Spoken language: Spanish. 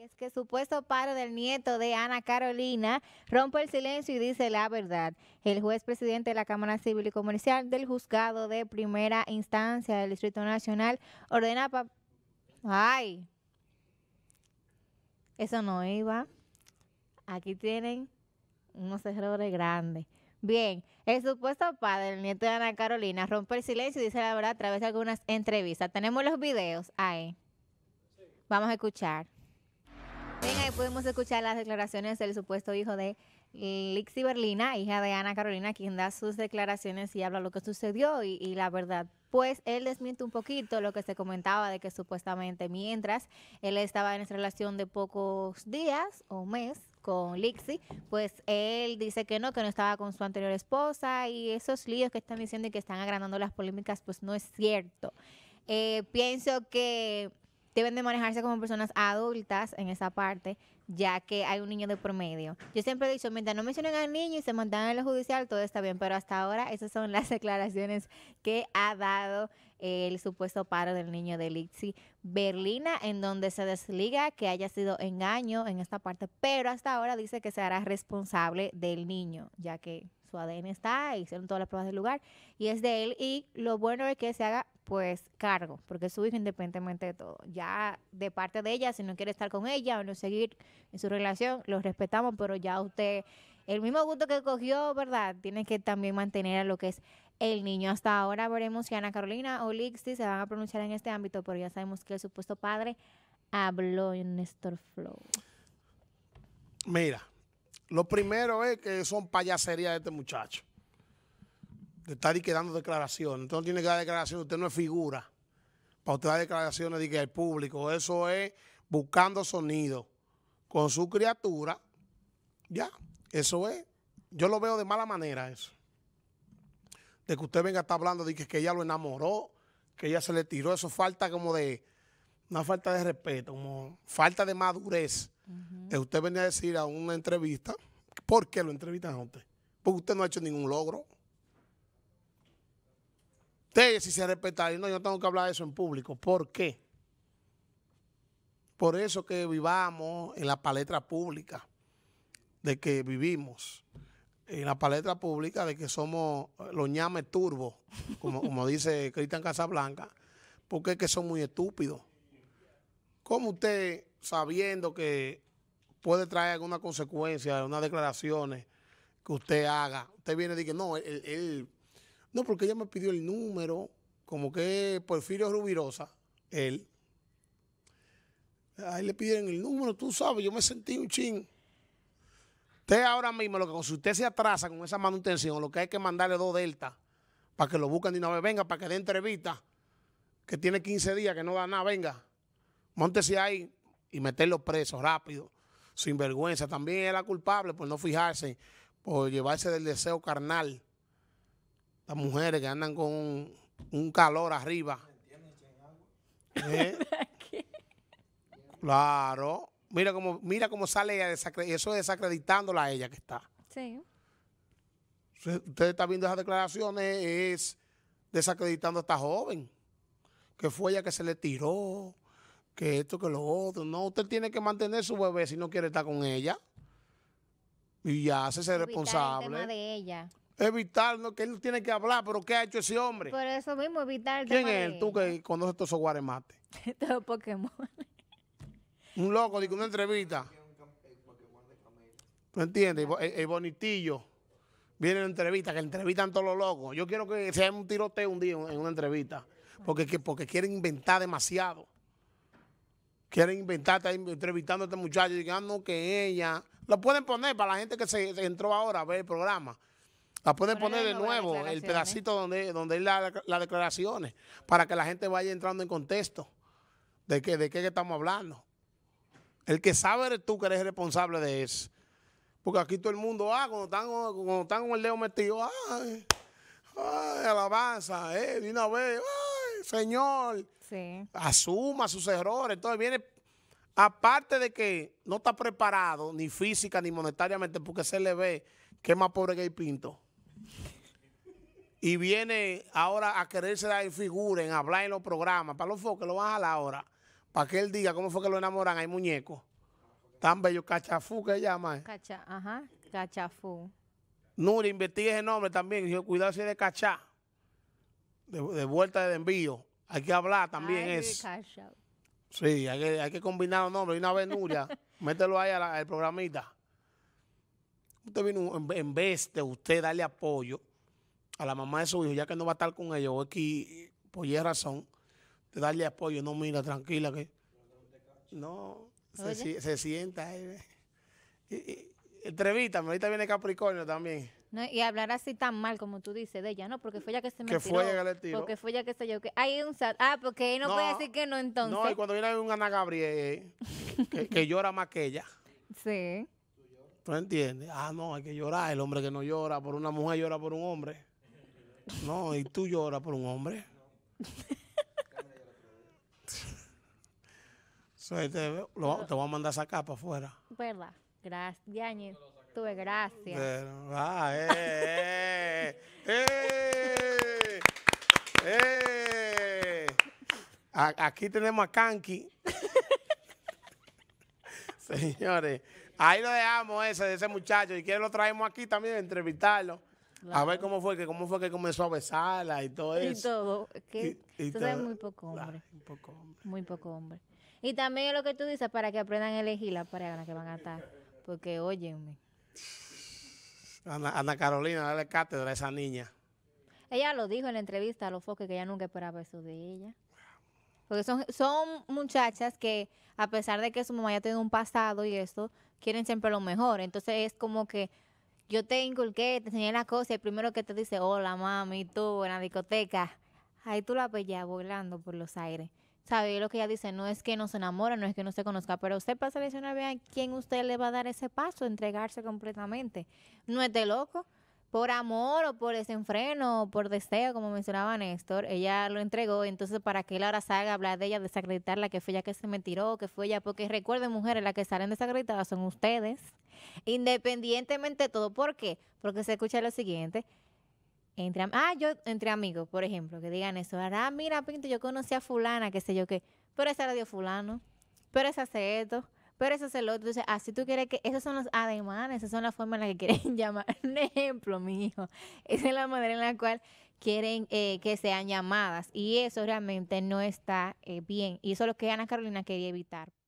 Es que supuesto paro del nieto de Ana Carolina rompe el silencio y dice la verdad. El juez presidente de la Cámara Civil y Comercial del Juzgado de Primera Instancia del Distrito Nacional ordena... ¡Ay! Eso no iba. Aquí tienen unos errores grandes. Bien, el supuesto padre, del nieto de Ana Carolina, rompe el silencio y dice la verdad a través de algunas entrevistas. Tenemos los videos ahí. Vamos a escuchar. Bien, ahí podemos escuchar las declaraciones del supuesto hijo de Lixi Berlina, hija de Ana Carolina, quien da sus declaraciones y habla lo que sucedió y, la verdad. Pues él desmiente un poquito lo que se comentaba de que supuestamente mientras él estaba en esta relación de pocos días o mes con Lixi, pues él dice que no, que no estaba con su anterior esposa y esos líos que están diciendo y que están agrandando las polémicas, pues no es cierto. Eh, pienso que deben de manejarse como personas adultas en esa parte, ya que hay un niño de promedio. Yo siempre he dicho, mientras no mencionen al niño y se mandan en la judicial, todo está bien, pero hasta ahora esas son las declaraciones que ha dado el supuesto paro del niño de Lixi Berlina, en donde se desliga que haya sido engaño en esta parte, pero hasta ahora dice que se hará responsable del niño, ya que su ADN está, hicieron todas las pruebas del lugar y es de él y lo bueno es que se haga pues cargo, porque es su hijo independientemente de todo. Ya de parte de ella, si no quiere estar con ella o no seguir en su relación, lo respetamos, pero ya usted, el mismo gusto que cogió, ¿verdad? Tiene que también mantener a lo que es el niño. Hasta ahora veremos si Ana Carolina o Lixi se van a pronunciar en este ámbito, pero ya sabemos que el supuesto padre habló en Néstor Flow. Mira, lo primero es que son payaserías de este muchacho de estar y quedando dando declaraciones. Usted no tiene que dar declaraciones, usted no es figura. Para usted dar declaraciones de que al público, eso es buscando sonido con su criatura. Ya, eso es. Yo lo veo de mala manera eso. De que usted venga a estar hablando de que, ella lo enamoró, que ella se le tiró. Eso falta como de, una falta de respeto, como falta de madurez. de eh, Usted venía a decir a una entrevista, ¿por qué lo entrevistan a usted? Porque usted no ha hecho ningún logro ustedes si se y no, yo tengo que hablar de eso en público. ¿Por qué? Por eso que vivamos en la palestra pública de que vivimos, en la palestra pública de que somos los ñames turbos, como, dice Cristian Casablanca, porque es que son muy estúpidos. ¿Cómo usted, sabiendo que puede traer alguna consecuencia de unas declaraciones que usted haga, usted viene y dice, no, él no, porque ella me pidió el número, como que Porfirio Rubirosa, él. Ahí le pidieron el número, tú sabes, yo me sentí un chin. Usted ahora mismo, lo que si usted se atrasa con esa manutención, lo que hay que mandarle dos deltas para que lo busquen de una vez, venga, para que dé entrevista, que tiene 15 días, que no da nada, venga, montese ahí y meterlo preso rápido, sin vergüenza. También era culpable por no fijarse, por llevarse del deseo carnal las mujeres que andan con un, calor arriba. ¿Eh? Claro. Mira cómo, mira cómo sale ella, eso desacreditándola a ella que está. Usted está viendo esas declaraciones, es desacreditando a esta joven. Que fue ella que se le tiró, que esto, que lo otro. No, usted tiene que mantener su bebé si no quiere estar con ella. Y ya, hacerse responsable. de ella evitar, ¿no? que él tiene que hablar, pero ¿qué ha hecho ese hombre? Por eso mismo, evitar. ¿Quién es él? Tú que conoces todos esos guaremates. todos Pokémon. Un loco, digo, una entrevista. ¿Tú entiendes? El, bonitillo. Viene en una entrevista, que entrevistan todos los locos. Yo quiero que sea un tiroteo un día en una entrevista. Porque, porque quieren inventar demasiado. Quieren inventar, está entrevistando a este muchacho, llegando ah, que ella. Lo pueden poner para la gente que se entró ahora a ver el programa. La pueden poner de nuevo, el pedacito ¿eh? donde, donde hay las declaraciones, para que la gente vaya entrando en contexto de, que, de qué estamos hablando. El que sabe eres tú que eres responsable de eso. Porque aquí todo el mundo, ah, cuando están, con el dedo metido, ay, alabanza, eh, de una vez, ay, señor. Sí. Asuma sus errores. Entonces viene, aparte de que no está preparado, ni física, ni monetariamente, porque se le ve que es más pobre que el pinto y viene ahora a quererse dar figura, en hablar en los programas. Para los foques lo van a jalar ahora. Para que él diga cómo fue que lo enamoran. Hay muñecos. Tan bello, cachafú que llama. Eh. ajá, cachafú. Nuri, investigue ese nombre también. Yo, cuidado si es de cachá. De, vuelta de envío. Hay que hablar también eso. Sí, hay que, combinar los nombres. Y una vez, Nuria, mételo ahí al programita. Usted vino en, en vez de usted darle apoyo a la mamá de su hijo, ya que no va a estar con ellos, aquí por pues, razón, de darle apoyo. No, mira, tranquila, que. No, se, sienta. Y, eh, eh, eh, entrevítame, ahorita viene Capricornio también. No, y hablar así tan mal como tú dices de ella, ¿no? Porque fue ella que se metió. que fue ella que le tiró. Porque fue ella que se yo. Que, ah, porque ella no, puede decir que no entonces. No, y cuando viene un Ana Gabriel que, que, llora más que ella. Sí. ¿Tú entiendes? Ah, no, hay que llorar. El hombre que no llora por una mujer llora por un hombre. No, y tú lloras por un hombre. te, voy a mandar sacar para afuera. ¿Verdad? Gracias, Tuve gracias. Ah, eh, eh, eh, aquí tenemos a Kanki. Señores, ahí lo dejamos ese, ese muchacho. Y que lo traemos aquí también, entrevistarlo. A ver cómo fue que cómo fue que comenzó a besarla y todo eso. Y todo. Que, Es muy poco hombre. Muy poco hombre. Y también lo que tú dices para que aprendan a elegir la pareja que van a estar. Porque óyeme. Ana, Ana Carolina, dale cátedra a esa niña. Ella lo dijo en la entrevista a los foques que ella nunca esperaba eso de ella. Porque son, son muchachas que, a pesar de que su mamá ya tiene un pasado y esto quieren siempre lo mejor. Entonces es como que yo te inculqué, te enseñé las cosas, y el primero que te dice, hola mami, tú en la discoteca, ahí tú la pellas volando por los aires. ¿Sabes? Y lo que ella dice, no es que no se enamora, no es que no se conozca, pero usted para seleccionar bien a quién usted le va a dar ese paso, entregarse completamente. No es de loco. Por amor o por desenfreno o por deseo, como mencionaba Néstor, ella lo entregó. Entonces, para que él ahora salga a hablar de ella, desacreditarla, que fue ella que se me tiró, que fue ella, porque recuerden, mujeres, las que salen desacreditadas son ustedes. Independientemente de todo. ¿Por qué? Porque se escucha lo siguiente. Entre, ah, yo entre amigos, por ejemplo, que digan eso. Ah, mira, Pinto, yo conocí a fulana, qué sé yo qué. Pero esa era de fulano. Pero esa hace esto. Pero eso es lo otro. Entonces, si tú quieres que... Esos son los ademanes. Esas son las formas en las que quieren llamar. Un ejemplo, mi hijo. Esa es la manera en la cual quieren eh, que sean llamadas. Y eso realmente no está eh, bien. Y eso es lo que Ana Carolina quería evitar.